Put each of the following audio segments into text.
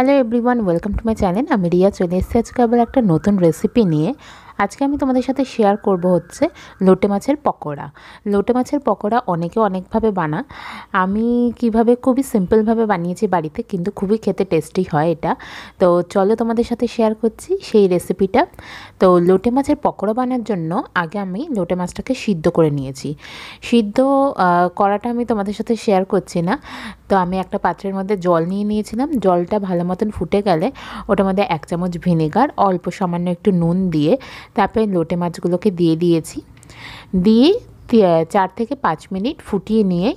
hello everyone welcome to my channel আমি রিয়া চলে এসেছি আজকে আবার একটা নতুন রেসিপি নিয়ে আজকে আমি তোমাদের সাথে শেয়ার করব হচ্ছে লোটে মাছের পকোড়া লোটে মাছের পকোড়া অনেকে অনেকভাবে বানা আমি কিভাবে খুবই সিম্পলভাবে বানিয়েছি বাড়িতে কিন্তু খুবই খেতে টেস্টি হয় এটা তো চলো তোমাদের সাথে শেয়ার করছি সেই রেসিপিটা তো লোটে মাছের পকোড়া বানার জন্য আগে আমি লোটে মাছটাকে সিদ্ধ করে নিয়েছি সিদ্ধ করাটা আমি তোমাদের সাথে শেয়ার করছি না তো আমি একটা পাত্রের মধ্যে জল নিয়ে নিয়েছিলাম জলটা ভালো মতন ফুটে গেলে ওটার মধ্যে এক চামচ ভিনেগার অল্প সামান্য একটু নুন দিয়ে তারপরে লোটে মাছগুলোকে দিয়ে দিয়েছি দিয়ে চার থেকে পাঁচ মিনিট ফুটিয়ে নিয়ে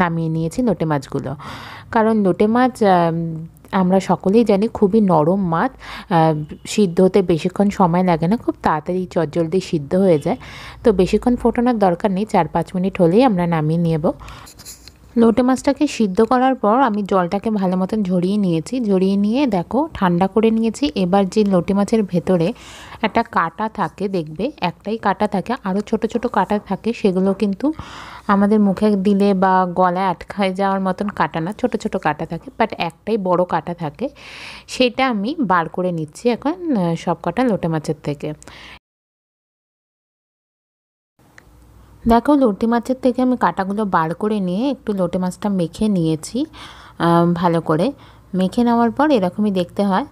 নামিয়ে নিয়েছি লোটে মাছগুলো কারণ লোটে মাছ আমরা সকলেই জানি খুবই নরম মাছ সিদ্ধ হতে বেশিক্ষণ সময় লাগে না খুব তাড়াতাড়ি চটজলদি সিদ্ধ হয়ে যায় তো বেশিক্ষণ ফোটানোর দরকার নেই চার পাঁচ মিনিট হলেই আমরা নামিয়ে নেব লোটে মাছটাকে সিদ্ধ করার পর আমি জলটাকে ভালো মতন ঝরিয়ে নিয়েছি ঝরিয়ে নিয়ে দেখো ঠান্ডা করে নিয়েছি এবার যে লোটে মাছের ভেতরে একটা কাটা থাকে দেখবে একটাই কাটা থাকে আরও ছোট ছোট কাটা থাকে সেগুলো কিন্তু আমাদের মুখে দিলে বা গলায় আটকায় যাওয়ার মতন কাটা না ছোট ছোট কাটা থাকে বাট একটাই বড় কাটা থাকে সেটা আমি বার করে নিচ্ছি এখন সব কাটা লোটে মাছের থেকে দেখো লটি মাছের থেকে আমি কাটাগুলো বার করে নিয়ে একটু লটি মাছটা মেখে নিয়েছি ভালো করে মেখে নেওয়ার পর এরকমই দেখতে হয়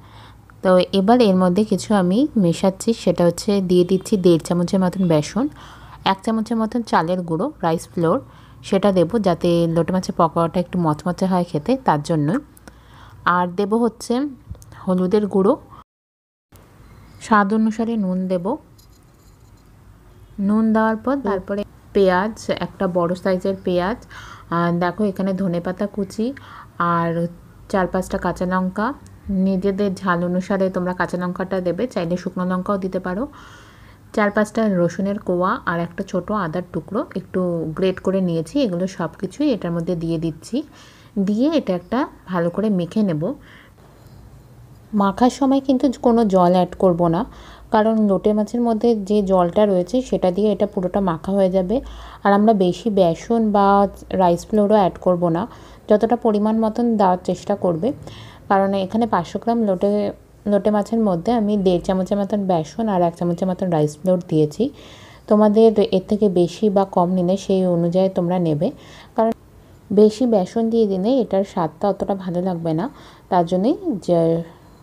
তো এবার এর মধ্যে কিছু আমি মেশাচ্ছি সেটা হচ্ছে দিয়ে দিচ্ছি দেড় চামচের মতন বেসন এক চামচের মতন চালের গুঁড়ো রাইস ফ্লোর সেটা দেব যাতে লোটে মাছের পকোড়াটা একটু মচমচে হয় খেতে তার জন্য আর দেব হচ্ছে হলুদের গুঁড়ো স্বাদ অনুসারে নুন দেব নুন দেওয়ার পর তারপরে পেঁয়াজ একটা বড় সাইজের পেঁয়াজ দেখো এখানে ধনে পাতা কুচি আর চার পাঁচটা কাঁচা লঙ্কা নিজেদের ঝাল অনুসারে তোমরা কাঁচা লঙ্কাটা দেবে চাইলে শুকনো লঙ্কাও দিতে পারো চার পাঁচটা রসুনের কোয়া আর একটা ছোট আদার টুকরো একটু গ্রেট করে নিয়েছি এগুলো সব কিছুই এটার মধ্যে দিয়ে দিচ্ছি দিয়ে এটা একটা ভালো করে মেখে নেব মাখার সময় কিন্তু কোনো জল অ্যাড করব না কারণ লোটে মাছের মধ্যে যে জলটা রয়েছে সেটা দিয়ে এটা পুরোটা মাখা হয়ে যাবে আর আমরা বেশি বেসন বা রাইস ফ্লোরও অ্যাড করব না যতটা পরিমাণ মতন দেওয়ার চেষ্টা করবে কারণ এখানে পাঁচশো গ্রাম লোটে লোটে মাছের মধ্যে আমি দেড় চামচের মতন বেসন আর এক চামচের মতন রাইস ফ্লোর দিয়েছি তোমাদের এর থেকে বেশি বা কম নিলে সেই অনুযায়ী তোমরা নেবে কারণ বেশি বেসন দিয়ে দিলে এটার স্বাদটা অতটা ভালো লাগবে না তার জন্যই যে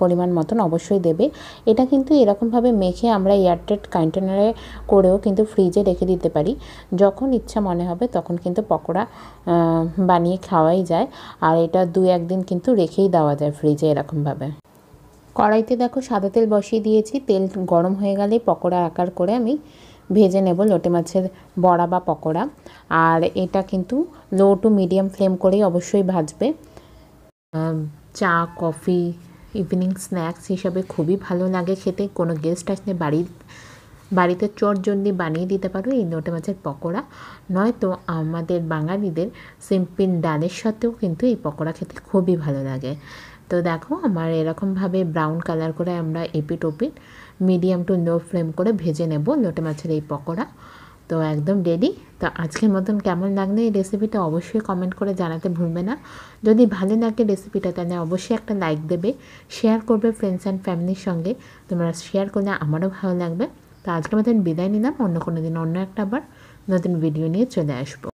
পরিমাণ মতন অবশ্যই দেবে এটা কিন্তু এরকমভাবে মেখে আমরা এয়ারটেড কন্টেনারে করেও কিন্তু ফ্রিজে রেখে দিতে পারি যখন ইচ্ছা মনে হবে তখন কিন্তু পকোড়া বানিয়ে খাওয়াই যায় আর এটা দু একদিন কিন্তু রেখেই দেওয়া যায় ফ্রিজে এরকমভাবে কড়াইতে দেখো সাদা তেল বসিয়ে দিয়েছি তেল গরম হয়ে গেলে পকোড়া আকার করে আমি ভেজে নেব লোটে মাছের বড়া বা পকোড়া আর এটা কিন্তু লো টু মিডিয়াম ফ্লেম করেই অবশ্যই ভাজবে চা কফি ইভিনিং স্ন্যাক্স হিসাবে খুবই ভালো লাগে খেতে কোনো গেস্ট আসলে বাড়ির বাড়িতে চটজলদি বানিয়ে দিতে পারো এই নোটে মাছের পকোড়া নয়তো আমাদের বাঙালিদের সিম্পিন ডালের সাথেও কিন্তু এই পকোড়া খেতে খুবই ভালো লাগে তো দেখো আমার এরকমভাবে ব্রাউন কালার করে আমরা এপিট ওপিট মিডিয়াম টু লো ফ্লেম করে ভেজে নেব লোটে মাছের এই পকোড়া তো একদম রেডি তো আজকের মতন কেমন লাগলো এই রেসিপিটা অবশ্যই কমেন্ট করে জানাতে ভুলবে না যদি ভালো লাগে রেসিপিটা তাহলে অবশ্যই একটা লাইক দেবে শেয়ার করবে ফ্রেন্ডস অ্যান্ড ফ্যামিলির সঙ্গে তোমরা শেয়ার করলে আমারও ভালো লাগবে তো আজকের মতন বিদায় নিলাম অন্য কোনো দিন অন্য একটা আবার নতুন ভিডিও নিয়ে চলে আসবো